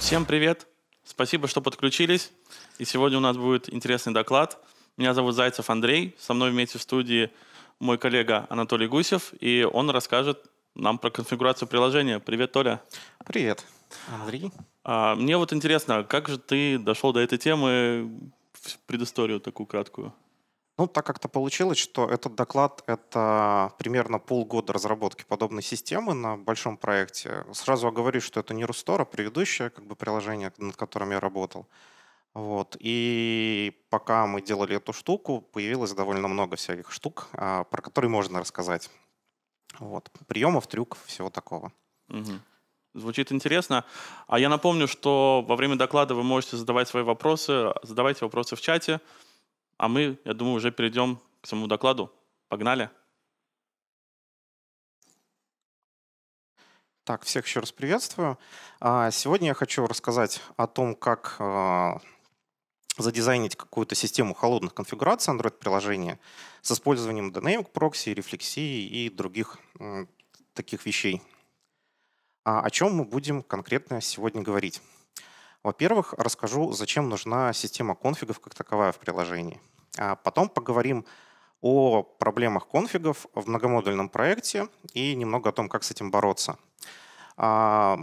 Всем привет! Спасибо, что подключились. И сегодня у нас будет интересный доклад. Меня зовут Зайцев Андрей. Со мной вместе в студии мой коллега Анатолий Гусев, и он расскажет нам про конфигурацию приложения. Привет, Толя. Привет, Андрей. А, мне вот интересно, как же ты дошел до этой темы, предысторию такую краткую? Ну, так как-то получилось, что этот доклад — это примерно полгода разработки подобной системы на большом проекте. Сразу оговорюсь, что это не Рустора, а предыдущее как бы, приложение, над которым я работал. Вот. И пока мы делали эту штуку, появилось довольно много всяких штук, а, про которые можно рассказать. Вот. Приемов, трюков, всего такого. Угу. Звучит интересно. А я напомню, что во время доклада вы можете задавать свои вопросы, задавайте вопросы в чате, а мы, я думаю, уже перейдем к самому докладу. Погнали! Так, всех еще раз приветствую. А, сегодня я хочу рассказать о том, как а, задизайнить какую-то систему холодных конфигураций Android-приложения с использованием Dynamic Proxy, рефлексии и других таких вещей. А о чем мы будем конкретно сегодня говорить? Во-первых, расскажу, зачем нужна система конфигов как таковая в приложении. А потом поговорим о проблемах конфигов в многомодульном проекте и немного о том, как с этим бороться. А,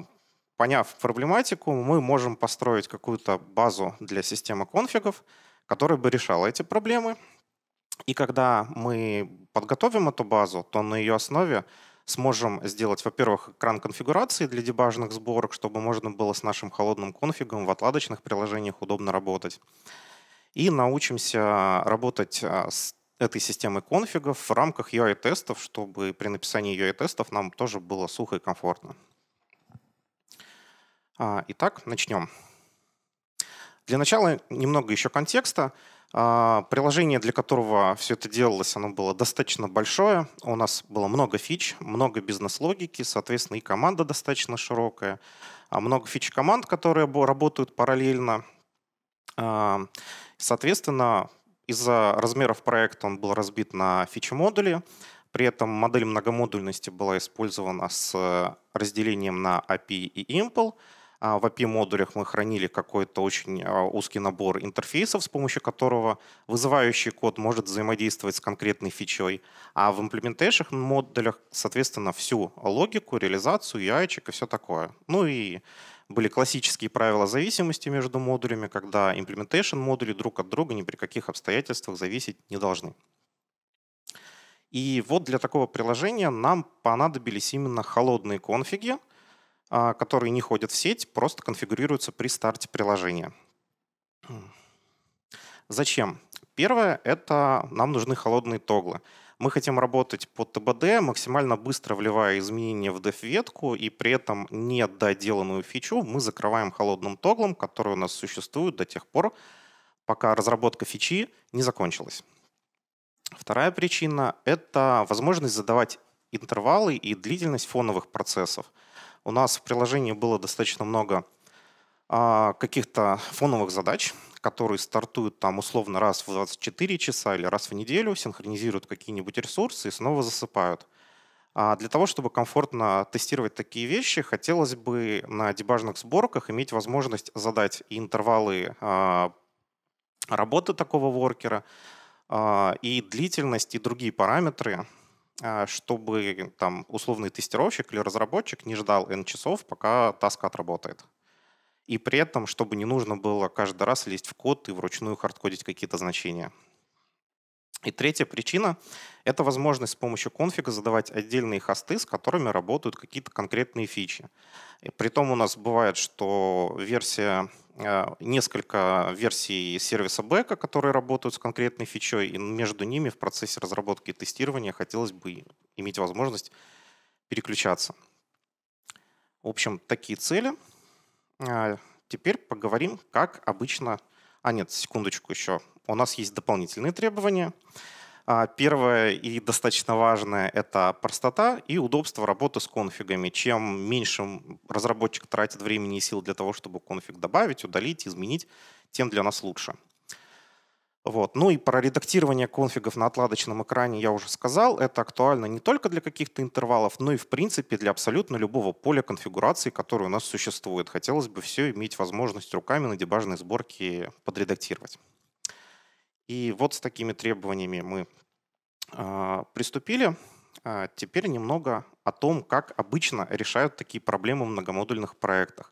поняв проблематику, мы можем построить какую-то базу для системы конфигов, которая бы решала эти проблемы. И когда мы подготовим эту базу, то на ее основе сможем сделать, во-первых, экран конфигурации для дебажных сборок, чтобы можно было с нашим холодным конфигом в отладочных приложениях удобно работать. И научимся работать а, с этой системой конфигов в рамках UI-тестов, чтобы при написании UI-тестов нам тоже было сухо и комфортно. А, итак, начнем. Для начала немного еще контекста. А, приложение, для которого все это делалось, оно было достаточно большое. У нас было много фич, много бизнес-логики, соответственно, и команда достаточно широкая. А, много фич команд, которые работают параллельно. Соответственно, из-за размеров проекта он был разбит на фич модули При этом модель многомодульности была использована с разделением на API и Impl. А, в API-модулях мы хранили какой-то очень а, узкий набор интерфейсов, с помощью которого вызывающий код может взаимодействовать с конкретной фичой, а в implementation модулях, соответственно, всю логику, реализацию, UI и все такое. Ну и были классические правила зависимости между модулями, когда implementation модули друг от друга ни при каких обстоятельствах зависеть не должны. И вот для такого приложения нам понадобились именно холодные конфиги — а, которые не ходят в сеть, просто конфигурируются при старте приложения. Зачем? Первое — это нам нужны холодные тоглы. Мы хотим работать по ТБД, максимально быстро вливая изменения в деф-ветку, и при этом не доделанную фичу мы закрываем холодным тоглом, который у нас существует до тех пор, пока разработка фичи не закончилась. Вторая причина — это возможность задавать интервалы и длительность фоновых процессов — у нас в приложении было достаточно много а, каких-то фоновых задач, которые стартуют там условно раз в 24 часа или раз в неделю, синхронизируют какие-нибудь ресурсы и снова засыпают. А для того, чтобы комфортно тестировать такие вещи, хотелось бы на дебажных сборках иметь возможность задать интервалы а, работы такого воркера, а, и длительность, и другие параметры, а, чтобы там условный тестировщик или разработчик не ждал N часов, пока таск отработает. И при этом, чтобы не нужно было каждый раз лезть в код и вручную хардкодить какие-то значения. И третья причина — это возможность с помощью конфига задавать отдельные хосты, с которыми работают какие-то конкретные фичи. И притом у нас бывает, что версия а, несколько версий сервиса бэка, которые работают с конкретной фичой, и между ними в процессе разработки и тестирования хотелось бы иметь возможность переключаться. В общем, такие цели. А, теперь поговорим, как обычно... А нет, секундочку еще. У нас есть дополнительные требования. А первое и достаточно важное — это простота и удобство работы с конфигами. Чем меньше разработчик тратит времени и сил для того, чтобы конфиг добавить, удалить, изменить, тем для нас лучше. Вот. Ну и про редактирование конфигов на отладочном экране я уже сказал. Это актуально не только для каких-то интервалов, но и в принципе для абсолютно любого поля конфигурации, которое у нас существует. Хотелось бы все иметь возможность руками на дебажной сборке подредактировать. И вот с такими требованиями мы а, приступили. А, теперь немного о том, как обычно решают такие проблемы в многомодульных проектах.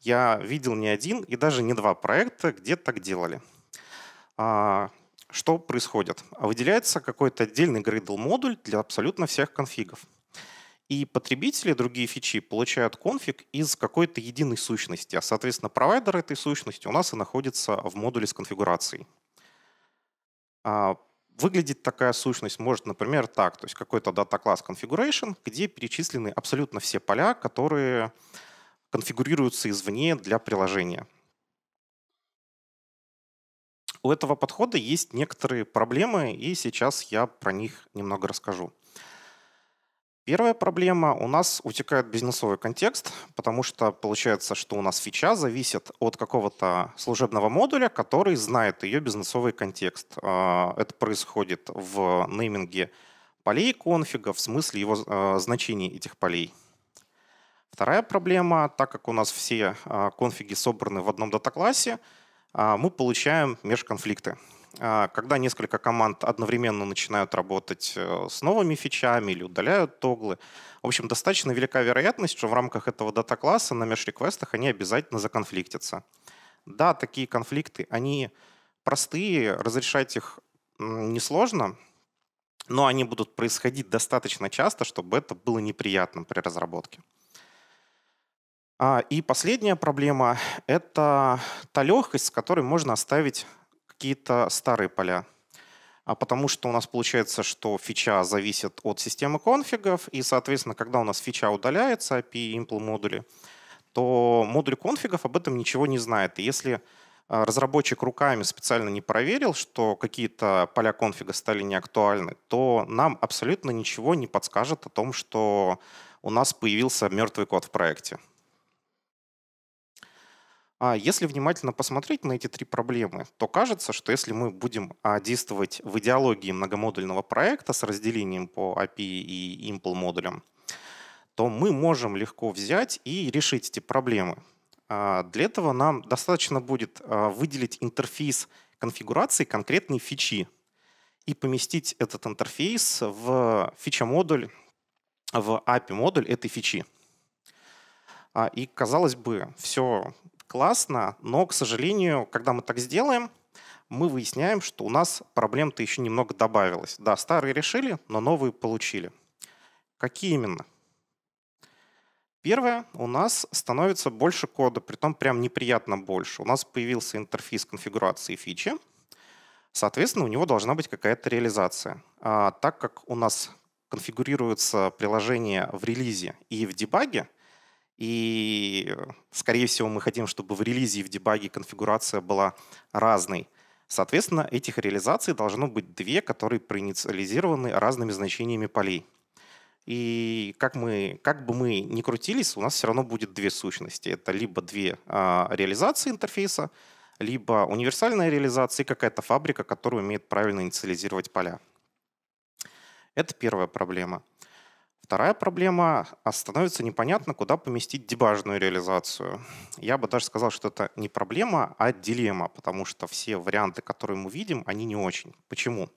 Я видел не один и даже не два проекта, где так делали. А, что происходит? Выделяется какой-то отдельный Gradle модуль для абсолютно всех конфигов. И потребители другие фичи получают конфиг из какой-то единой сущности, а, соответственно, провайдер этой сущности у нас и находится в модуле с конфигурацией. А, выглядит такая сущность, может, например, так, то есть какой-то дата-класс configuration, где перечислены абсолютно все поля, которые конфигурируются извне для приложения. У этого подхода есть некоторые проблемы, и сейчас я про них немного расскажу. Первая проблема. У нас утекает бизнесовый контекст, потому что получается, что у нас фича зависит от какого-то служебного модуля, который знает ее бизнесовый контекст. А, это происходит в нейминге полей конфига, в смысле его а, значений этих полей. Вторая проблема. Так как у нас все а, конфиги собраны в одном дата-классе, мы получаем межконфликты. А, когда несколько команд одновременно начинают работать э, с новыми фичами или удаляют тоглы. В общем, достаточно велика вероятность, что в рамках этого дата-класса на межреквестах они обязательно законфликтятся. Да, такие конфликты, они простые, разрешать их несложно, но они будут происходить достаточно часто, чтобы это было неприятно при разработке. А, и последняя проблема — это та легкость, с которой можно оставить какие-то старые поля. А потому что у нас получается, что фича зависит от системы конфигов, и, соответственно, когда у нас фича удаляется, API импл модули, то модуль конфигов об этом ничего не знает. И если а, разработчик руками специально не проверил, что какие-то поля конфига стали неактуальны, то нам абсолютно ничего не подскажет о том, что у нас появился мертвый код в проекте. А если внимательно посмотреть на эти три проблемы, то кажется, что если мы будем а, действовать в идеологии многомодульного проекта с разделением по API и Impl модулям, то мы можем легко взять и решить эти проблемы. А, для этого нам достаточно будет а, выделить интерфейс конфигурации конкретной фичи и поместить этот интерфейс в фича-модуль, в API-модуль этой фичи. И, казалось бы, все классно, но, к сожалению, когда мы так сделаем, мы выясняем, что у нас проблем-то еще немного добавилось. Да, старые решили, но новые получили. Какие именно? Первое, у нас становится больше кода, при том прям неприятно больше. У нас появился интерфейс конфигурации фичи, соответственно, у него должна быть какая-то реализация. А так как у нас конфигурируется приложение в релизе и в дебаге, и, скорее всего, мы хотим, чтобы в релизе и в дебаге конфигурация была разной. Соответственно, этих реализаций должно быть две, которые проинициализированы разными значениями полей. И как, мы, как бы мы ни крутились, у нас все равно будет две сущности. Это либо две э, реализации интерфейса, либо универсальная реализация и какая-то фабрика, которая умеет правильно инициализировать поля. Это первая проблема. Вторая проблема – а становится непонятно, куда поместить дебажную реализацию. Я бы даже сказал, что это не проблема, а дилемма, потому что все варианты, которые мы видим, они не очень. Почему?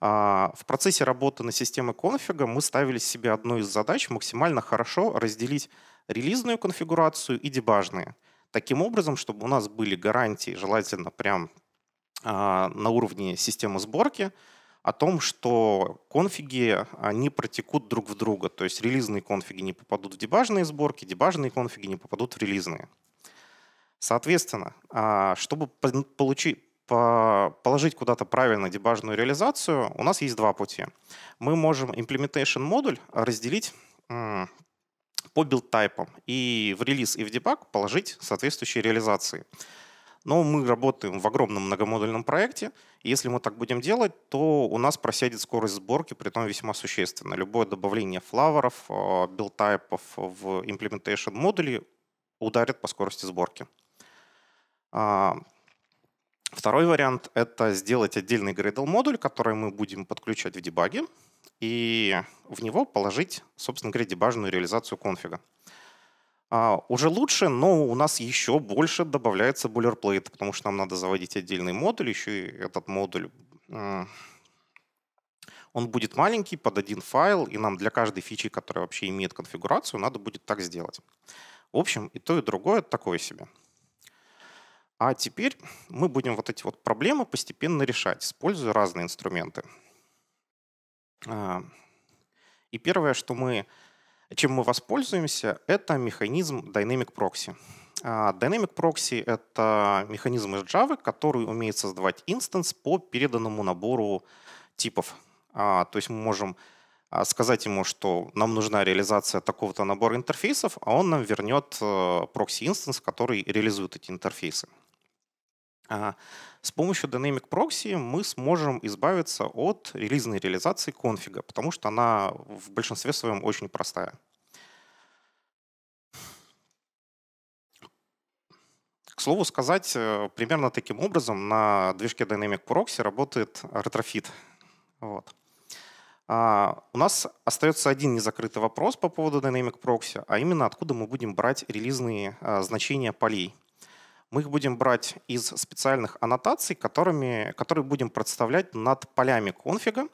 А, в процессе работы на системе конфига мы ставили себе одну из задач максимально хорошо разделить релизную конфигурацию и дебажные. Таким образом, чтобы у нас были гарантии, желательно прям а, на уровне системы сборки – о том, что конфиги не протекут друг в друга. То есть релизные конфиги не попадут в дебажные сборки, дебажные конфиги не попадут в релизные. Соответственно, а, чтобы получить, положить куда-то правильно дебажную реализацию, у нас есть два пути. Мы можем implementation модуль разделить по билд-тайпам и в релиз и в дебаг положить соответствующие реализации. Но мы работаем в огромном многомодульном проекте. И если мы так будем делать, то у нас просядет скорость сборки, при том весьма существенно. Любое добавление флаворов, э, билтайпов в implementation модули ударит по скорости сборки. А, второй вариант — это сделать отдельный Gradle модуль, который мы будем подключать в дебаге, и в него положить, собственно говоря, дебажную реализацию конфига. А, уже лучше, но у нас еще больше добавляется boilerplate, потому что нам надо заводить отдельный модуль, еще и этот модуль он будет маленький, под один файл, и нам для каждой фичи, которая вообще имеет конфигурацию, надо будет так сделать. В общем, и то, и другое такое себе. А теперь мы будем вот эти вот проблемы постепенно решать, используя разные инструменты. А, и первое, что мы чем мы воспользуемся, это механизм Dynamic Proxy. А, Dynamic Proxy — это механизм из Java, который умеет создавать инстанс по переданному набору типов. А, то есть мы можем а, сказать ему, что нам нужна реализация такого-то набора интерфейсов, а он нам вернет э, прокси-инстанс, который реализует эти интерфейсы. С помощью Dynamic Proxy мы сможем избавиться от релизной реализации конфига, потому что она в большинстве своем очень простая. К слову сказать, э, примерно таким образом на движке Dynamic Proxy работает ретрофит. Вот. А, у нас остается один незакрытый вопрос по поводу Dynamic Proxy, а именно откуда мы будем брать релизные а, значения полей. Мы их будем брать из специальных аннотаций, которыми, которые будем представлять над полями конфига.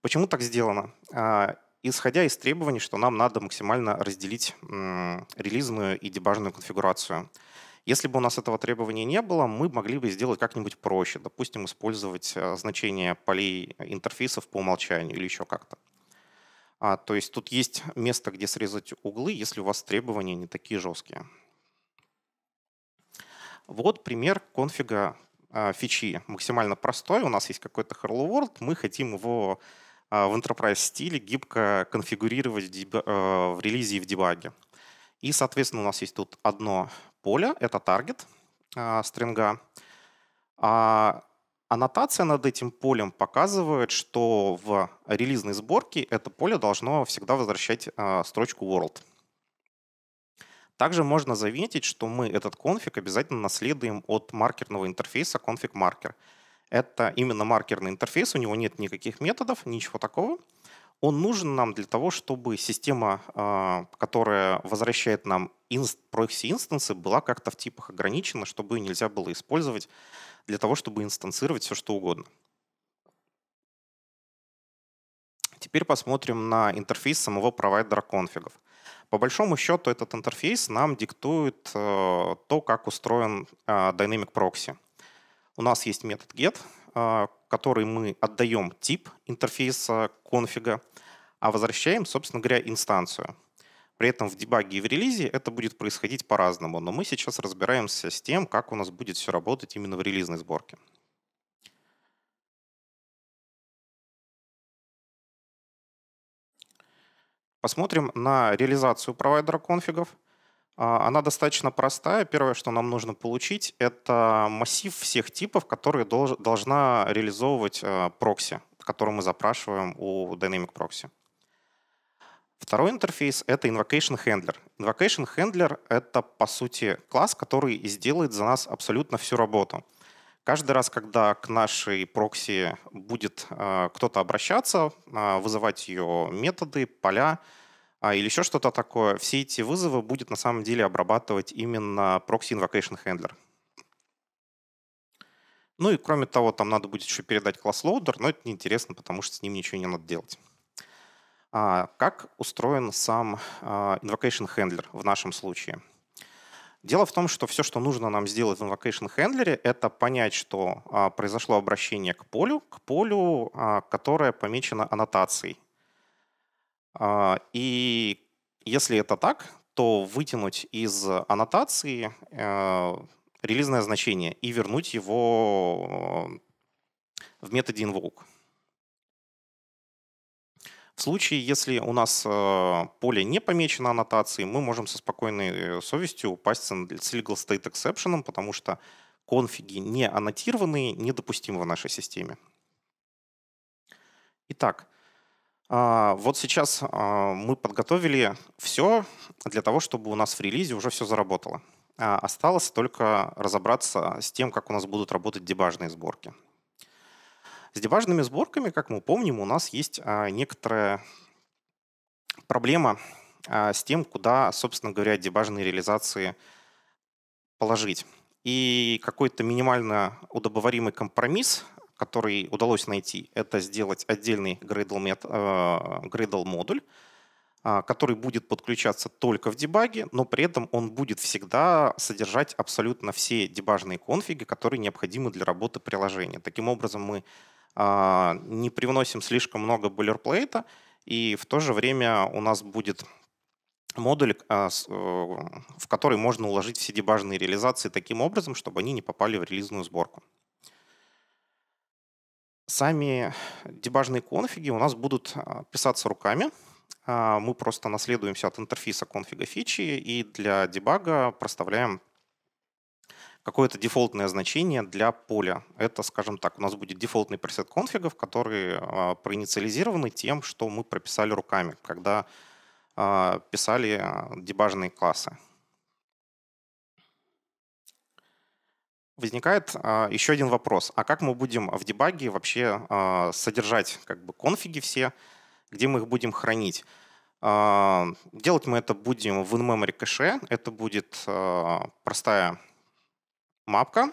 Почему так сделано? А, исходя из требований, что нам надо максимально разделить релизную и дебажную конфигурацию. Если бы у нас этого требования не было, мы могли бы сделать как-нибудь проще. Допустим, использовать а, значение полей интерфейсов по умолчанию или еще как-то. А, то есть тут есть место, где срезать углы, если у вас требования не такие жесткие. Вот пример конфига а, фичи максимально простой. У нас есть какой-то Hello World, мы хотим его а, в enterprise стиле гибко конфигурировать в, деб... Э, релизе и в дебаге. И, соответственно, у нас есть тут одно поле, это таргет а, стринга. А аннотация над этим полем показывает, что в релизной сборке это поле должно всегда возвращать строчку world. Также можно заметить, что мы этот конфиг обязательно наследуем от маркерного интерфейса config marker. Это именно маркерный интерфейс, у него нет никаких методов, ничего такого. Он нужен нам для того, чтобы система, а, которая возвращает нам инст, прокси-инстансы, была как-то в типах ограничена, чтобы ее нельзя было использовать для того, чтобы инстанцировать все, что угодно. Теперь посмотрим на интерфейс самого провайдера конфигов. По большому счету этот интерфейс нам диктует э, то, как устроен э, Dynamic Proxy. У нас есть метод get, э, который мы отдаем тип интерфейса конфига, а возвращаем, собственно говоря, инстанцию. При этом в дебаге и в релизе это будет происходить по-разному, но мы сейчас разбираемся с тем, как у нас будет все работать именно в релизной сборке. Посмотрим на реализацию провайдера конфигов. А, она достаточно простая. Первое, что нам нужно получить, это массив всех типов, которые должна реализовывать э, прокси, который мы запрашиваем у Dynamic Proxy. Второй интерфейс — это Invocation Handler. Invocation Handler — это, по сути, класс, который сделает за нас абсолютно всю работу. Каждый раз, когда к нашей прокси будет а, кто-то обращаться, а, вызывать ее методы, поля а, или еще что-то такое, все эти вызовы будет на самом деле обрабатывать именно прокси Invocation Handler. Ну и кроме того, там надо будет еще передать класс Loader, но это неинтересно, потому что с ним ничего не надо делать. А как устроен сам Invocation Handler в нашем случае – Дело в том, что все, что нужно нам сделать в invocation handler, это понять, что а, произошло обращение к полю, к полю, а, которое помечено аннотацией. А, и если это так, то вытянуть из аннотации э, релизное значение и вернуть его э, в методе invoke. В случае, если у нас э, поле не помечено аннотацией, мы можем со спокойной э, совестью упасть с legal state exception, потому что конфиги не аннотированные недопустимы в нашей системе. Итак, а, вот сейчас а, мы подготовили все для того, чтобы у нас в релизе уже все заработало. А осталось только разобраться с тем, как у нас будут работать дебажные сборки. С дебажными сборками, как мы помним, у нас есть а, некоторая проблема а, с тем, куда, собственно говоря, дебажные реализации положить. И какой-то минимально удобоваримый компромисс, который удалось найти, это сделать отдельный Gradle, мет, а, Gradle модуль, который будет подключаться только в дебаге, но при этом он будет всегда содержать абсолютно все дебажные конфиги, которые необходимы для работы приложения. Таким образом, мы а, не привносим слишком много булерплейта и в то же время у нас будет модуль, а, э, в который можно уложить все дебажные реализации таким образом, чтобы они не попали в релизную сборку. Сами дебажные конфиги у нас будут а, писаться руками. Мы просто наследуемся от интерфейса конфига фичи и для дебага проставляем какое-то дефолтное значение для поля. Это, скажем так, у нас будет дефолтный пресет конфигов, которые э, а, проинициализированы тем, что мы прописали руками, когда э, писали а, дебажные классы. Возникает э, еще один вопрос. А как мы будем в дебаге вообще э, содержать как бы, конфиги все, где мы их будем хранить? делать мы это будем в in-memory кэше. Это будет простая мапка,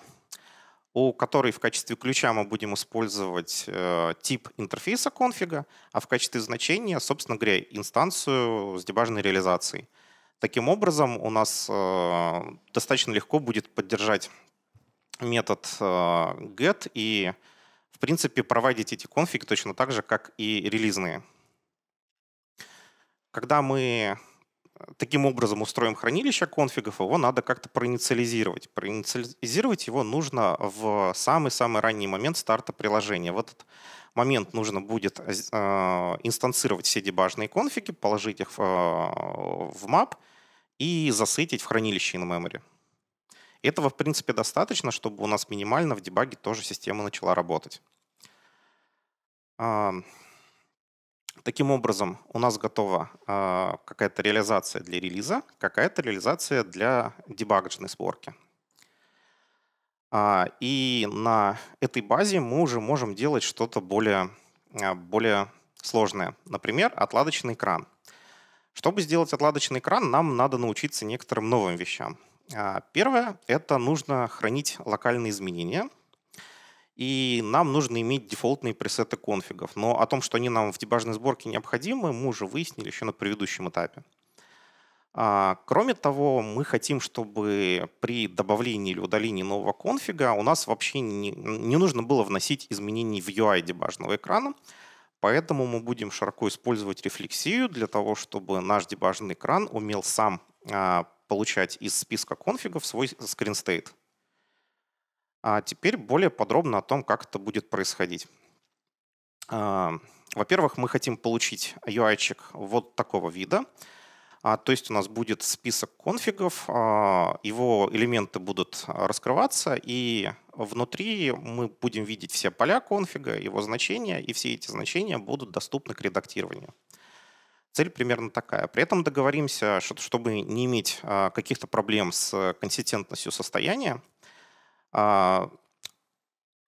у которой в качестве ключа мы будем использовать э, тип интерфейса конфига, а в качестве значения, собственно говоря, инстанцию с дебажной реализацией. Таким образом, у нас э, достаточно легко будет поддержать метод э, get и, в принципе, проводить эти конфиги точно так же, как и релизные. Когда мы таким образом устроим хранилище конфигов, его надо как-то проинициализировать. Проинициализировать его нужно в самый-самый ранний момент старта приложения. В этот момент нужно будет э, инстанцировать все дебажные конфиги, положить их в э, map и засытить в хранилище на memory Этого, в принципе, достаточно, чтобы у нас минимально в дебаге тоже система начала работать. Таким образом, у нас готова а, какая-то реализация для релиза, какая-то реализация для дебагажной сборки. А, и на этой базе мы уже можем делать что-то более, а, более сложное. Например, отладочный экран. Чтобы сделать отладочный экран, нам надо научиться некоторым новым вещам. Первое — это нужно хранить локальные изменения — и нам нужно иметь дефолтные пресеты конфигов. Но о том, что они нам в дебажной сборке необходимы, мы уже выяснили еще на предыдущем этапе. А, кроме того, мы хотим, чтобы при добавлении или удалении нового конфига у нас вообще не, не нужно было вносить изменений в UI дебажного экрана, поэтому мы будем широко использовать рефлексию для того, чтобы наш дебажный экран умел сам а, получать из списка конфигов свой скринстейт. А теперь более подробно о том, как это будет происходить. А, во-первых, мы хотим получить UI-чик вот такого вида. А, то есть у нас будет список конфигов, а, его элементы будут раскрываться, и внутри мы будем видеть все поля конфига, его значения, и все эти значения будут доступны к редактированию. Цель примерно такая. При этом договоримся, чтобы не иметь каких-то проблем с консистентностью состояния, а,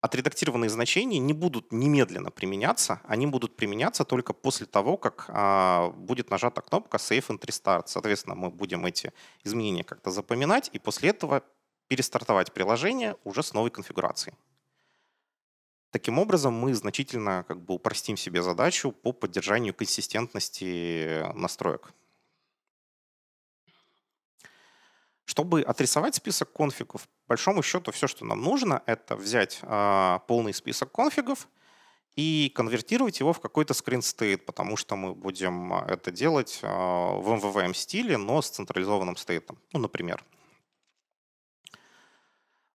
отредактированные значения не будут немедленно применяться, они будут применяться только после того, как а, будет нажата кнопка Save and Restart. Соответственно, мы будем эти изменения как-то запоминать и после этого перестартовать приложение уже с новой конфигурацией. Таким образом, мы значительно как бы упростим себе задачу по поддержанию консистентности настроек. Чтобы отрисовать список конфигов, по большому счету все, что нам нужно, это взять э, полный список конфигов и конвертировать его в какой-то скрин-стейт, потому что мы будем а, это делать э, в MVVM эм эм стиле, но с централизованным стейтом, ну, например.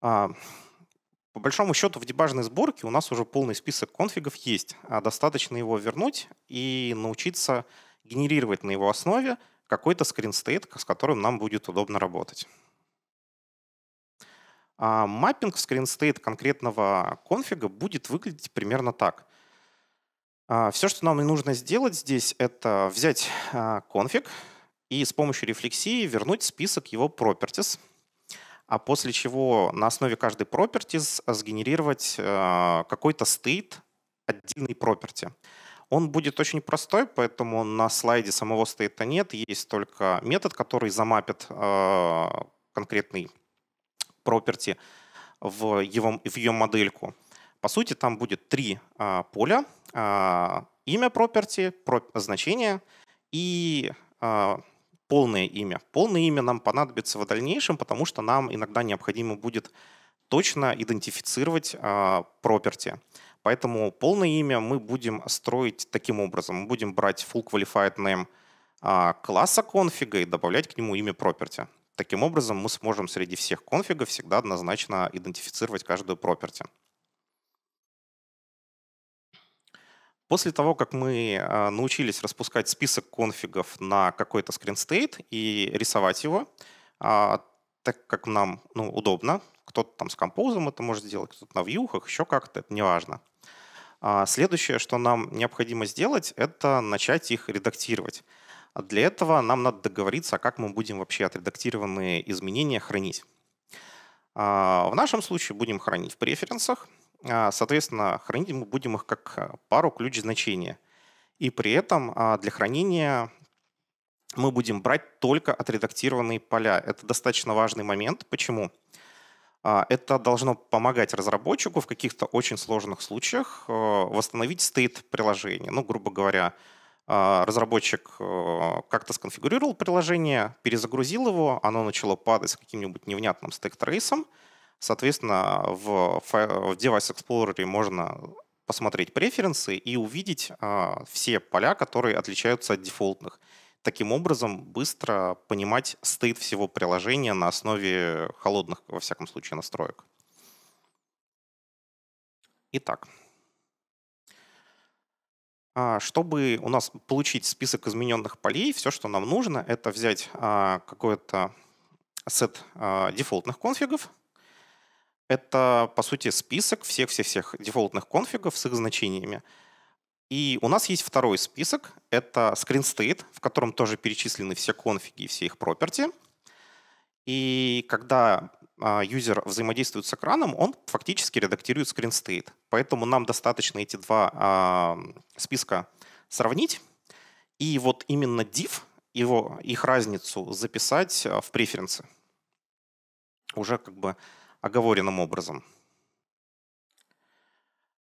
Э, по большому счету в дебажной сборке у нас уже полный список конфигов есть, достаточно его вернуть и научиться генерировать на его основе какой-то скрин стоит, с которым нам будет удобно работать. А маппинг в скрин стоит конкретного конфига будет выглядеть примерно так. А, Все, что нам и нужно сделать здесь, это взять а, конфиг и с помощью рефлексии вернуть список его properties, а после чего на основе каждой properties сгенерировать а, какой-то стейт отдельной property. Он будет очень простой, поэтому на слайде самого стейта нет. Есть только метод, который замапит э, конкретный property в, его, в ее модельку. По сути, там будет три э, поля. Э, имя property, про, значение и э, полное имя. Полное имя нам понадобится в дальнейшем, потому что нам иногда необходимо будет точно идентифицировать э, property. Поэтому полное имя мы будем строить таким образом. Мы будем брать full qualified name а, класса конфига и добавлять к нему имя property. Таким образом, мы сможем среди всех конфигов всегда однозначно идентифицировать каждую property. После того, как мы а, научились распускать список конфигов на какой-то скринстейт и рисовать его, а, так как нам ну, удобно, кто-то там с композом это может сделать, кто-то на вьюхах, еще как-то, это неважно. А следующее, что нам необходимо сделать, это начать их редактировать. А для этого нам надо договориться, как мы будем вообще отредактированные изменения хранить. А, в нашем случае будем хранить в преференсах. Соответственно, хранить мы будем их как пару ключ значения. И при этом для хранения мы будем брать только отредактированные поля. Это достаточно важный момент. Почему? Почему? А, это должно помогать разработчику в каких-то очень сложных случаях э, восстановить стейт приложения. Ну, грубо говоря, а, разработчик э, как-то сконфигурировал приложение, перезагрузил его, оно начало падать с каким-нибудь невнятным стек-трейсом. Соответственно, в, в Device Explorer можно посмотреть преференсы и увидеть а, все поля, которые отличаются от дефолтных таким образом быстро понимать стыд всего приложения на основе холодных, во всяком случае, настроек. Итак, а, чтобы у нас получить список измененных полей, все, что нам нужно, это взять а, какой-то сет а, дефолтных конфигов. Это, по сути, список всех-всех-всех дефолтных конфигов с их значениями. И у нас есть второй список. Это screen state, в котором тоже перечислены все конфиги и все их property. И когда а, юзер взаимодействует с экраном, он фактически редактирует screen state. Поэтому нам достаточно эти два а, списка сравнить. И вот именно div, его, их разницу записать а, в преференсы. Уже как бы оговоренным образом.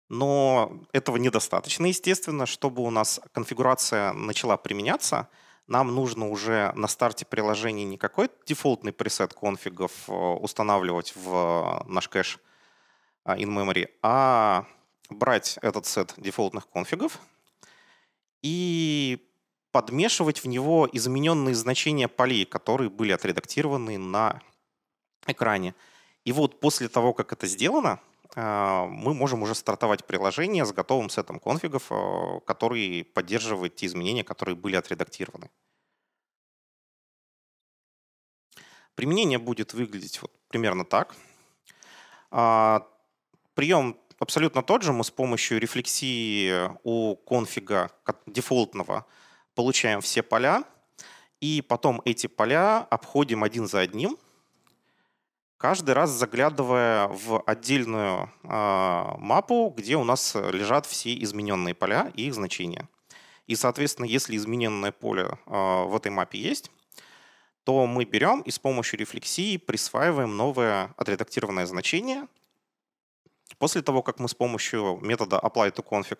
Но этого недостаточно, естественно, чтобы у нас конфигурация начала применяться. Нам нужно уже на старте приложения не какой-то дефолтный пресет конфигов э, устанавливать в э, наш кэш а, in-memory, а брать этот сет дефолтных конфигов и подмешивать в него измененные значения полей, которые были отредактированы на экране. И вот после того, как это сделано, а, мы можем уже стартовать приложение с готовым сетом конфигов, а, который поддерживает те изменения, которые были отредактированы. Применение будет выглядеть вот примерно так. А, прием абсолютно тот же. Мы с помощью рефлексии у конфига дефолтного получаем все поля, и потом эти поля обходим один за одним каждый раз заглядывая в отдельную э, мапу, где у нас лежат все измененные поля и их значения. И, соответственно, если измененное поле э, в этой мапе есть, то мы берем и с помощью рефлексии присваиваем новое отредактированное значение. После того, как мы с помощью метода apply to config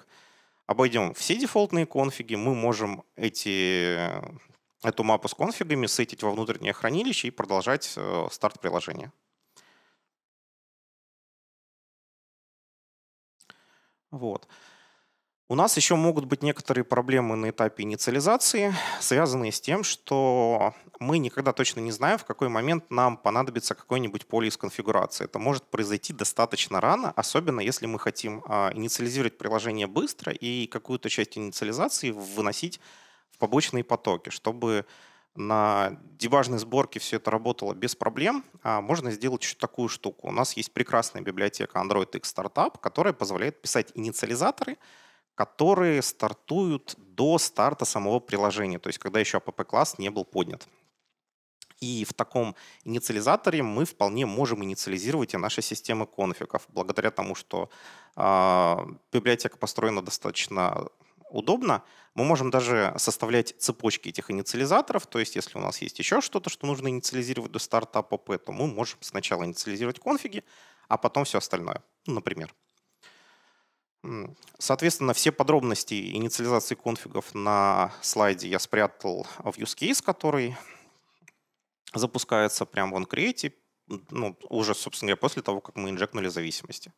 обойдем все дефолтные конфиги, мы можем эти, эту мапу с конфигами сетить во внутреннее хранилище и продолжать э, старт приложения. Вот. У нас еще могут быть некоторые проблемы на этапе инициализации, связанные с тем, что мы никогда точно не знаем, в какой момент нам понадобится какое-нибудь поле из конфигурации. Это может произойти достаточно рано, особенно если мы хотим а, инициализировать приложение быстро и какую-то часть инициализации выносить в побочные потоки, чтобы на деважной сборке все это работало без проблем, а можно сделать еще такую штуку. У нас есть прекрасная библиотека Android X Startup, которая позволяет писать инициализаторы, которые стартуют до старта самого приложения, то есть когда еще app-класс не был поднят. И в таком инициализаторе мы вполне можем инициализировать и наши системы конфигов, благодаря тому, что э, библиотека построена достаточно удобно, мы можем даже составлять цепочки этих инициализаторов, то есть если у нас есть еще что-то, что нужно инициализировать до старта АПП, то мы можем сначала инициализировать конфиги, а потом все остальное, ну, например. Соответственно, все подробности инициализации конфигов на слайде я спрятал в use case, который запускается прямо в OnCreate, ну, уже, собственно говоря, после того, как мы инжекнули зависимости.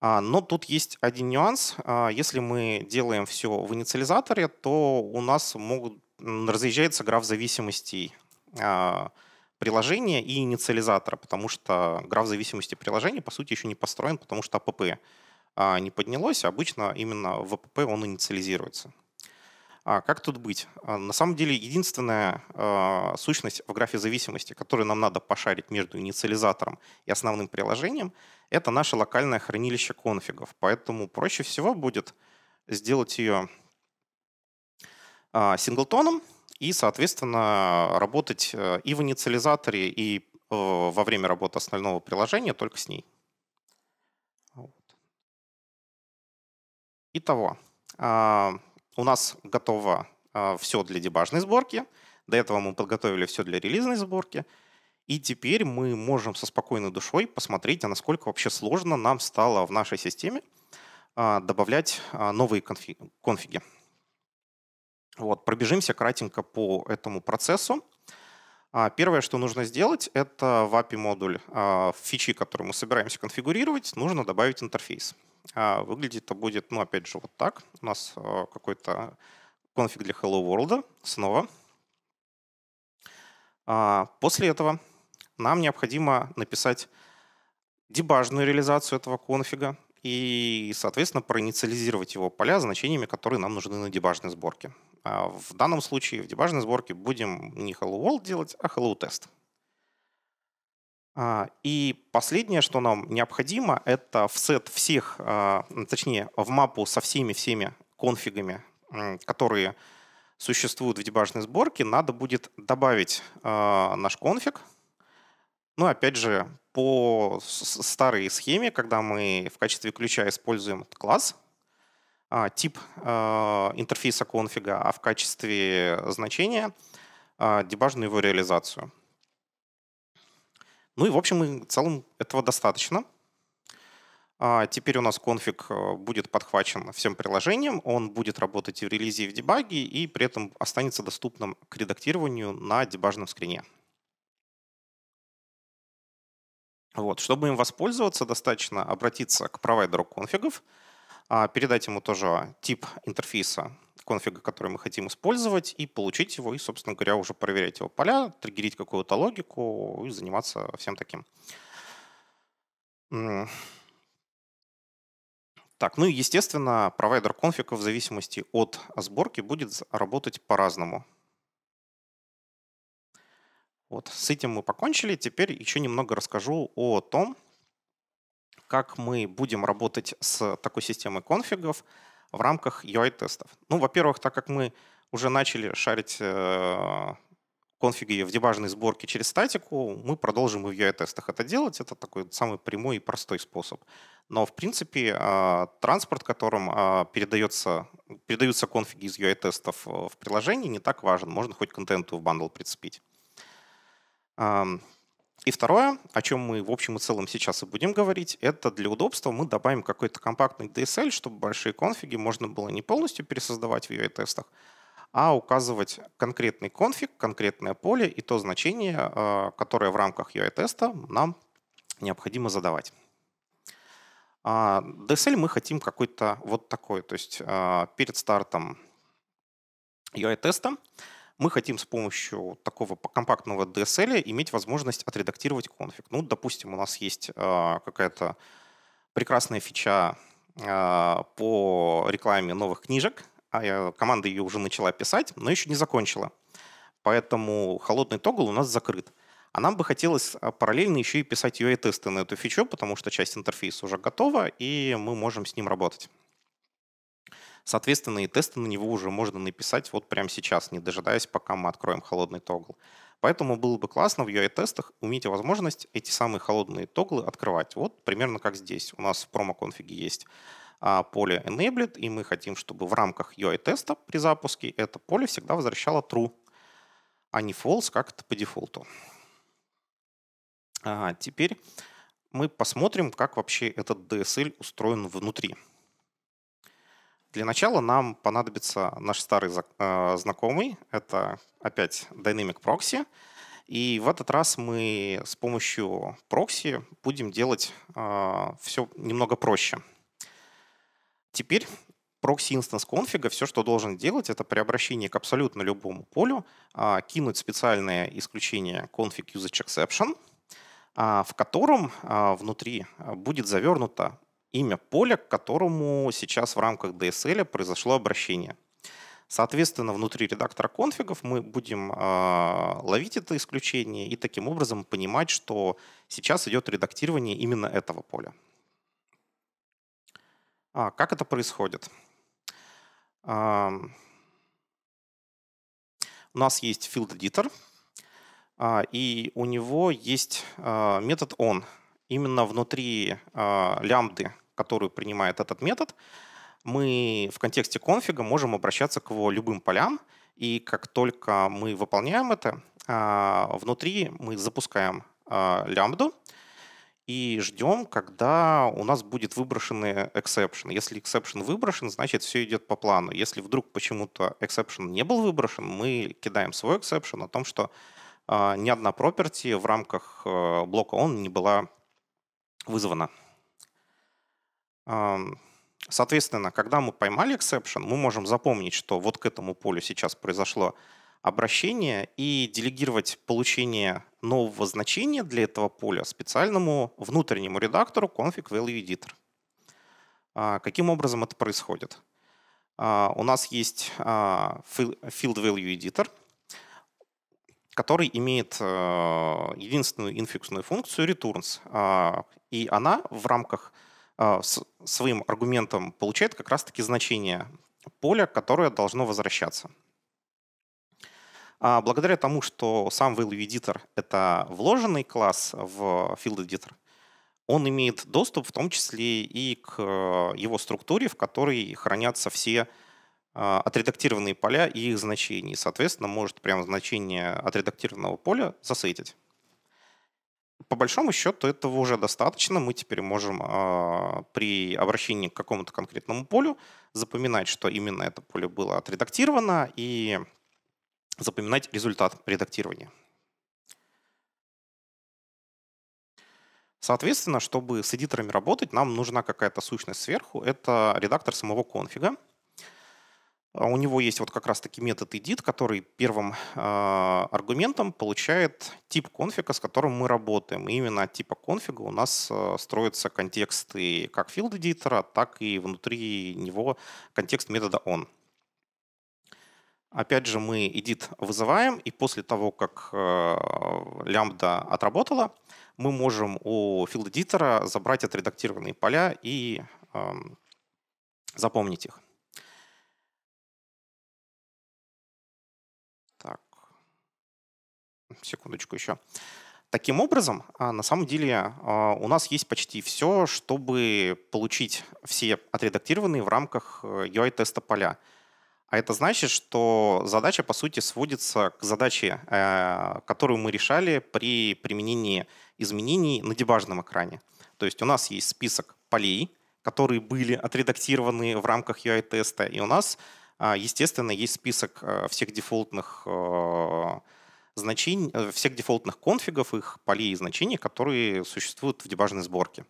А, но тут есть один нюанс. А, если мы делаем все в инициализаторе, то у нас могут, разъезжается граф зависимостей а, приложения и инициализатора, потому что граф зависимости приложения, по сути, еще не построен, потому что АПП не поднялось. Обычно именно в АПП он инициализируется. А как тут быть? А, на самом деле, единственная э, сущность в графе зависимости, которую нам надо пошарить между инициализатором и основным приложением, это наше локальное хранилище конфигов. Поэтому проще всего будет сделать ее э, а, синглтоном и, соответственно, работать э, и в инициализаторе, и э, во время работы основного приложения только с ней. Вот. Итого у нас готово а, все для дебажной сборки. До этого мы подготовили все для релизной сборки. И теперь мы можем со спокойной душой посмотреть, а насколько вообще сложно нам стало в нашей системе а, добавлять новые конфиги. Вот, пробежимся кратенько по этому процессу. Первое, что нужно сделать, это в API модуль фичи, которую мы собираемся конфигурировать, нужно добавить интерфейс. А, выглядит это будет, ну, опять же, вот так. У нас а, какой-то конфиг для Hello World снова. А, после этого нам необходимо написать дебажную реализацию этого конфига и, соответственно, проинициализировать его поля значениями, которые нам нужны на дебажной сборке. В данном случае в дебажной сборке будем не hello world делать, а hello test. А, и последнее, что нам необходимо, это в сет всех, а, точнее, в мапу со всеми-всеми конфигами, которые существуют в дебажной сборке, надо будет добавить а, наш конфиг. Ну, опять же, по старой схеме, когда мы в качестве ключа используем класс, тип интерфейса конфига, а в качестве значения дебажную его реализацию. Ну и в общем и в целом этого достаточно. А, теперь у нас конфиг э, будет подхвачен всем приложением, он будет работать и в релизе, и в дебаге, и при этом останется доступным к редактированию на дебажном скрине. Вот. Чтобы им воспользоваться, достаточно обратиться к провайдеру конфигов, а, передать ему тоже тип интерфейса, конфига, который мы хотим использовать, и получить его, и, собственно говоря, уже проверять его поля, триггерить какую-то логику и заниматься всем таким. Так, ну и, естественно, провайдер конфига в зависимости от сборки будет работать по-разному. Вот, с этим мы покончили. Теперь еще немного расскажу о том, как мы будем работать с такой системой конфигов, в рамках UI-тестов. Ну, во-первых, так как мы уже начали шарить э, конфиги в дебажной сборке через статику, мы продолжим и в UI-тестах это делать. Это такой самый прямой и простой способ. Но, в принципе, э, транспорт, которым э, передается, передаются конфиги из UI-тестов в приложении, не так важен. Можно хоть контенту в бандл прицепить. Эм, и второе, о чем мы в общем и целом сейчас и будем говорить, это для удобства мы добавим какой-то компактный DSL, чтобы большие конфиги можно было не полностью пересоздавать в UI-тестах, а указывать конкретный конфиг, конкретное поле и то значение, а, которое в рамках UI-теста нам необходимо задавать. А, DSL мы хотим какой-то вот такой, то есть а, перед стартом UI-теста мы хотим с помощью такого компактного DSL иметь возможность отредактировать конфиг. Ну, допустим, у нас есть а, какая-то прекрасная фича а, по рекламе новых книжек, а команда ее уже начала писать, но еще не закончила. Поэтому холодный тогл у нас закрыт. А нам бы хотелось а, параллельно еще и писать UI-тесты на эту фичу, потому что часть интерфейса уже готова, и мы можем с ним работать. Соответственно, и тесты на него уже можно написать вот прямо сейчас, не дожидаясь, пока мы откроем холодный тогл. Поэтому было бы классно в UI-тестах иметь возможность эти самые холодные тоглы открывать. Вот примерно как здесь. У нас в промо конфиге есть а, поле enabled, и мы хотим, чтобы в рамках UI-теста при запуске это поле всегда возвращало true, а не false, как это по дефолту. А, теперь мы посмотрим, как вообще этот DSL устроен внутри. Для начала нам понадобится наш старый э, знакомый. Это опять Dynamic Proxy. И в этот раз мы с помощью прокси будем делать э, все немного проще. Теперь прокси инстанс конфига все, что должен делать, это при обращении к абсолютно любому полю э, кинуть специальное исключение config usage exception, э, в котором э, внутри будет завернута имя поля, к которому сейчас в рамках DSL произошло обращение. Соответственно, внутри редактора конфигов мы будем э, ловить это исключение и таким образом понимать, что сейчас идет редактирование именно этого поля. А, как это происходит? А, у нас есть field editor, а, и у него есть а, метод on — именно внутри а, лямбды, которую принимает этот метод, мы в контексте конфига можем обращаться к его любым полям, и как только мы выполняем это, а, внутри мы запускаем а, лямбду и ждем, когда у нас будет выброшенный exception. Если exception выброшен, значит все идет по плану. Если вдруг почему-то exception не был выброшен, мы кидаем свой exception о том, что ни одна property в рамках э, блока он не была вызвано. Соответственно, когда мы поймали эксепшн, мы можем запомнить, что вот к этому полю сейчас произошло обращение и делегировать получение нового значения для этого поля специальному внутреннему редактору config value editor. А, каким образом это происходит? А, у нас есть а, field value editor — который имеет э, единственную инфиксную функцию returns. А, и она в рамках э, своим аргументом получает как раз-таки значение поля, которое должно возвращаться. А, благодаря тому, что сам value editor — это вложенный класс в field editor, он имеет доступ в том числе и к его структуре, в которой хранятся все а, отредактированные поля и их значения. И, соответственно, может прямо значение отредактированного поля засветить. По большому счету этого уже достаточно. Мы теперь можем э, при обращении к какому-то конкретному полю запоминать, что именно это поле было отредактировано, и запоминать результат редактирования. Соответственно, чтобы с эдиторами работать, нам нужна какая-то сущность сверху. Это редактор самого конфига — а у него есть вот как раз-таки метод edit, который первым э, аргументом получает тип конфига, с которым мы работаем. И именно от типа конфига у нас э, строятся контексты как field editor, так и внутри него контекст метода on. Опять же, мы edit вызываем, и после того, как лямбда отработала, мы можем у field editor забрать отредактированные поля и запомнить их. Секундочку еще. Таким образом, а, на самом деле а, у нас есть почти все, чтобы получить все отредактированные в рамках UI-теста э, поля. А это значит, что задача, по сути, сводится к задаче, э, которую мы решали при применении изменений на дебажном экране. То есть у нас есть список полей, которые были отредактированы в рамках UI-теста, и у нас, а, естественно, есть список э, всех дефолтных значений, э, всех дефолтных конфигов, их полей и значений, которые существуют в дебажной сборке.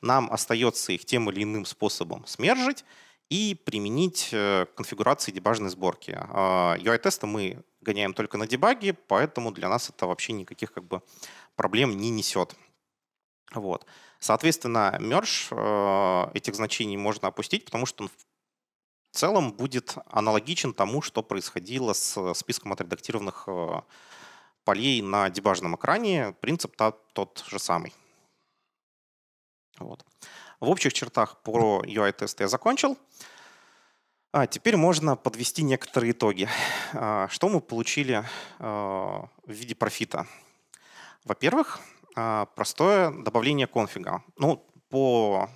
Нам остается их тем или иным способом смержить и применить э, конфигурации дебажной сборки. UI-тесты а, мы гоняем только на дебаге, поэтому для нас это вообще никаких как бы, проблем не несет. Вот. Соответственно, мерж э, этих значений можно опустить, потому что он в целом будет аналогичен тому, что происходило с э, списком отредактированных э, полей на дебажном экране. Принцип -то тот же самый. Вот. В общих чертах про UI-тест я закончил. А теперь можно подвести некоторые итоги. А, что мы получили э, в виде профита? Во-первых, а, простое добавление конфига. Ну, по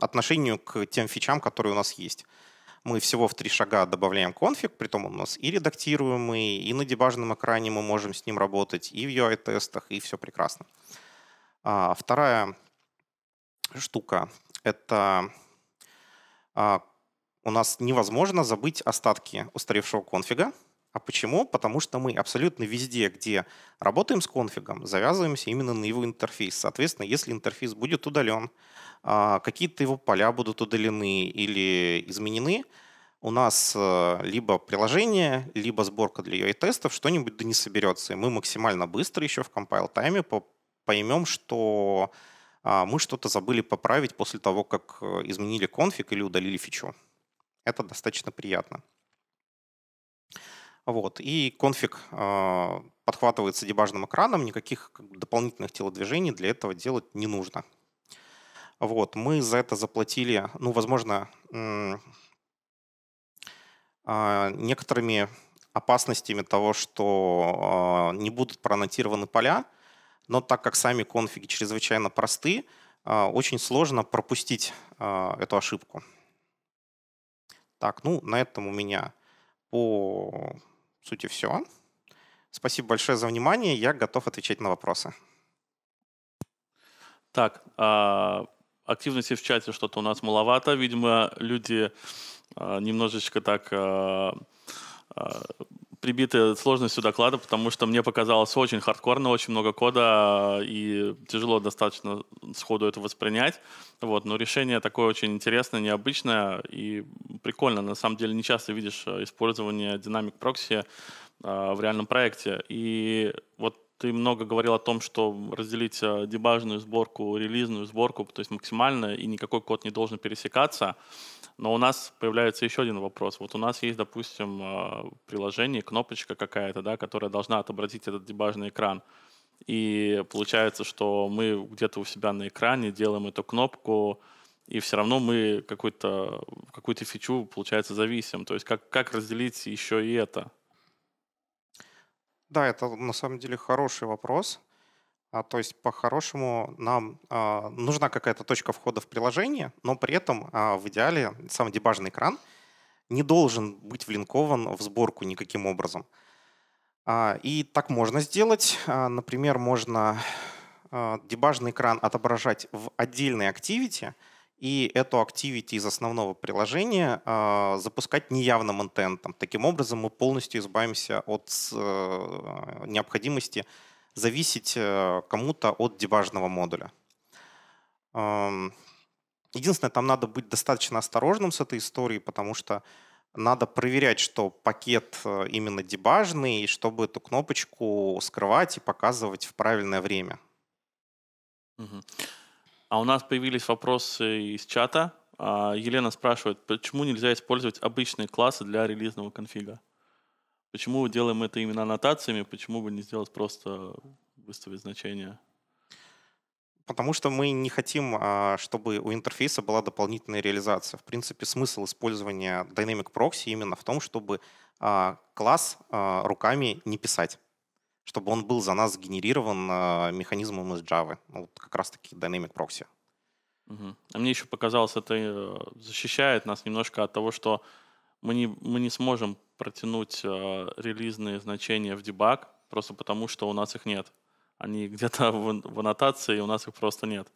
отношению к тем фичам, которые у нас есть мы всего в три шага добавляем конфиг, притом он у нас и редактируемый, и на дебажном экране мы можем с ним работать, и в UI-тестах, и все прекрасно. А, вторая штука — это а, у нас невозможно забыть остатки устаревшего конфига. А почему? Потому что мы абсолютно везде, где работаем с конфигом, завязываемся именно на его интерфейс. Соответственно, если интерфейс будет удален, а, какие-то его поля будут удалены или изменены, у нас э, либо приложение, либо сборка для UI-тестов, что-нибудь да не соберется. И мы максимально быстро еще в compile тайме поймем, что а, мы что-то забыли поправить после того, как э, изменили конфиг или удалили фичу. Это достаточно приятно. Вот. И конфиг а, подхватывается дебажным экраном, никаких дополнительных телодвижений для этого делать не нужно. Вот, мы за это заплатили, ну, возможно, а, некоторыми опасностями того, что а, не будут проаннотированы поля, но так как сами конфиги чрезвычайно просты, а, очень сложно пропустить эту ошибку. Так, ну, на этом у меня по сути все. Спасибо большое за внимание. Я готов отвечать на вопросы. Так, активности в чате что-то у нас маловато. Видимо, люди а, немножечко так э, э, прибиты сложностью доклада, потому что мне показалось очень хардкорно, очень много кода, и тяжело достаточно сходу это воспринять. Вот, но решение такое очень интересное, необычное и прикольно. На самом деле не часто видишь использование динамик прокси в реальном проекте. И вот ты много говорил о том, что разделить э, дебажную сборку, релизную сборку, то есть максимально, и никакой код не должен пересекаться. Но у нас появляется еще один вопрос. Вот у нас есть, допустим, э, приложение, кнопочка какая-то, да, которая должна отобразить этот дебажный экран. И получается, что мы где-то у себя на экране делаем эту кнопку, и все равно мы какую-то какую фичу, получается, зависим. То есть как, как разделить еще и это? Да, это на самом деле хороший вопрос. А, то есть по-хорошему нам а, нужна какая-то точка входа в приложение, но при этом а, в идеале сам дебажный экран не должен быть влинкован в сборку никаким образом. А, и так можно сделать. А, например, можно а, дебажный экран отображать в отдельной активити, и эту activity из основного приложения э, запускать неявным интентом. Таким образом, мы полностью избавимся от э, необходимости зависеть э, кому-то от дебажного модуля. Э, единственное, там надо быть достаточно осторожным с этой историей, потому что надо проверять, что пакет э, именно дебажный, и чтобы эту кнопочку скрывать и показывать в правильное время. Угу. А у нас появились вопросы из чата. А, Елена спрашивает, почему нельзя использовать обычные классы для релизного конфига? Почему делаем это именно аннотациями? Почему бы не сделать просто выставить значение? Потому что мы не хотим, а, чтобы у интерфейса была дополнительная реализация. В принципе, смысл использования Dynamic Proxy именно в том, чтобы а, класс руками не писать чтобы он был за нас сгенерирован а, механизмом из Java. Ну, вот как раз-таки Dynamic Proxy. Угу. А мне еще показалось, это э, защищает нас немножко от того, что мы не, мы не сможем протянуть э, релизные значения в дебаг, просто потому что у нас их нет. Они где-то в, в аннотации, и у нас их просто нет.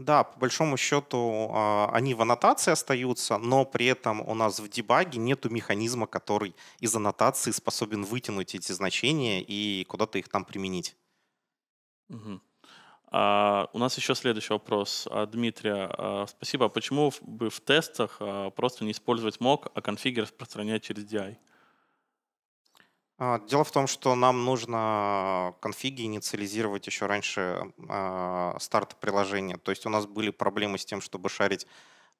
Да, по большому счету а, они в аннотации остаются, но при этом у нас в дебаге нет механизма, который из аннотации способен вытянуть эти значения и куда-то их там применить. Угу. А, у нас еще следующий вопрос от Дмитрия. А, спасибо. А почему бы в тестах а, просто не использовать мог, а конфигер распространять через DI? А, дело в том, что нам нужно конфиги инициализировать еще раньше а, старта приложения. То есть у нас были проблемы с тем, чтобы шарить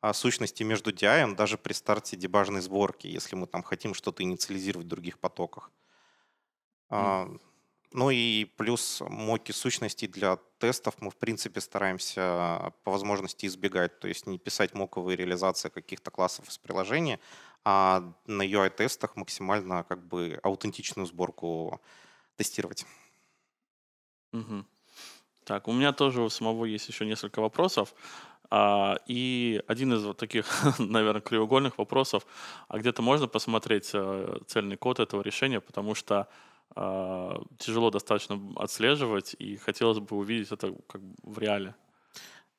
а, сущности между DI даже при старте дебажной сборки, если мы там хотим что-то инициализировать в других потоках. Mm. Ну и плюс моки сущностей для тестов мы, в принципе, стараемся по возможности избегать. То есть не писать моковые реализации каких-то классов из приложения, а на UI-тестах максимально как бы аутентичную сборку тестировать. Угу. Так, у меня тоже у самого есть еще несколько вопросов. А, и один из вот таких, наверное, краеугольных вопросов, а где-то можно посмотреть э, цельный код этого решения, потому что а, тяжело достаточно отслеживать, и хотелось бы увидеть это как бы в реале.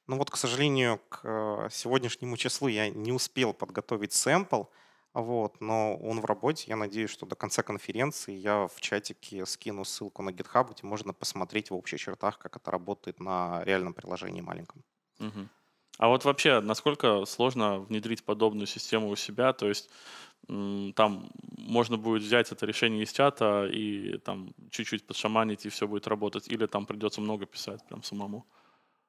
Ну вот, к сожалению, к э, сегодняшнему числу я не успел подготовить сэмпл, вот, но он в работе. Я надеюсь, что до конца конференции я в чатике скину ссылку на GitHub, где можно посмотреть в общих чертах, как это работает на реальном приложении маленьком. Угу. А вот вообще, насколько сложно внедрить подобную систему у себя? То есть там можно будет взять это решение из чата и там чуть-чуть подшаманить, и все будет работать? Или там придется много писать прям самому?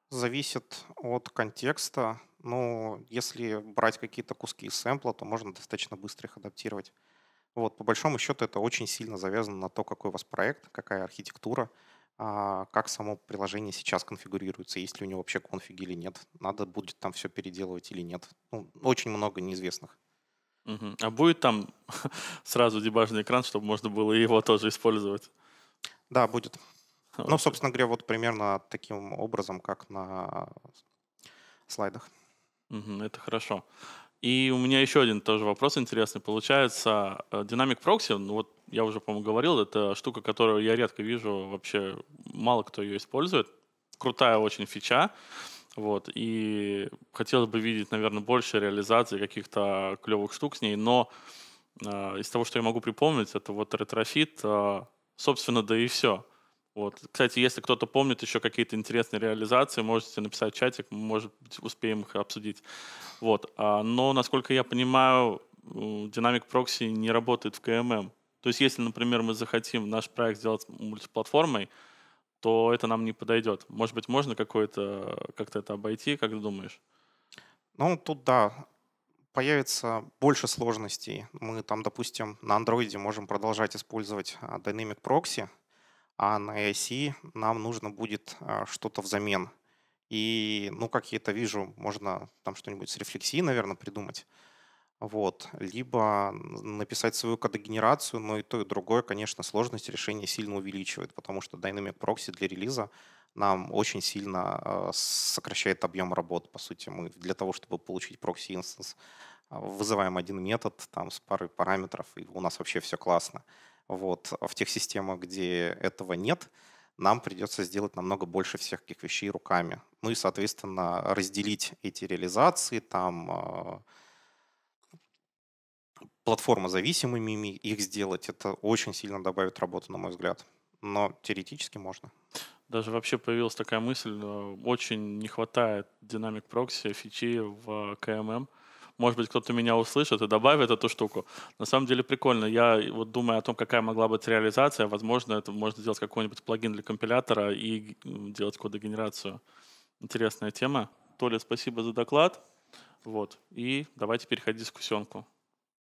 Зависит от контекста. Ну, если брать какие-то куски из сэмпла, то можно достаточно быстро их адаптировать. Вот, по большому счету, это очень сильно завязано на то, какой у вас проект, какая архитектура, а, как само приложение сейчас конфигурируется, есть ли у него вообще конфиг или нет, надо будет там все переделывать или нет. Ну, очень много неизвестных. Угу. А будет там сразу дебажный экран, чтобы можно было его тоже использовать? Да, будет. Ну, собственно говоря, вот примерно таким образом, как на слайдах это хорошо. И у меня еще один тоже вопрос интересный. Получается, э, динамик прокси, ну вот я уже, по-моему, говорил, это штука, которую я редко вижу, вообще мало кто ее использует. Крутая очень фича. Вот, и хотелось бы видеть, наверное, больше реализации каких-то клевых штук с ней, но э, из того, что я могу припомнить, это вот ретрофит, э, собственно, да и все. Вот. Кстати, если кто-то помнит еще какие-то интересные реализации, можете написать в чатик, может быть, успеем их обсудить. Вот. А, но, насколько я понимаю, динамик прокси не работает в КММ. То есть, если, например, мы захотим наш проект сделать мультиплатформой, то это нам не подойдет. Может быть, можно какое-то как-то это обойти, как ты думаешь? Ну, тут да, появится больше сложностей. Мы там, допустим, на андроиде можем продолжать использовать а, Dynamic Proxy, а на IC нам нужно будет а, что-то взамен. И, ну, как я это вижу, можно там что-нибудь с рефлексией, наверное, придумать. Вот. Либо написать свою кодогенерацию, но и то, и другое, конечно, сложность решения сильно увеличивает, потому что Dynamic Proxy для релиза нам очень сильно а, сокращает объем работ. По сути, мы для того, чтобы получить прокси-инстанс, а, вызываем один метод там, с парой параметров, и у нас вообще все классно. Вот. А в тех системах, где этого нет, нам придется сделать намного больше всяких вещей руками. Ну и, соответственно, разделить эти реализации, там а, платформа зависимыми их сделать, это очень сильно добавит работу, на мой взгляд. Но теоретически можно. Даже вообще появилась такая мысль, э, очень не хватает динамик прокси, фичи в э, КММ может быть, кто-то меня услышит и добавит эту штуку. На самом деле прикольно. Я вот думаю о том, какая могла быть реализация. Возможно, это можно сделать какой-нибудь плагин для компилятора и делать кодогенерацию. Интересная тема. Толя, спасибо за доклад. Вот. И давайте переходить к дискуссионку.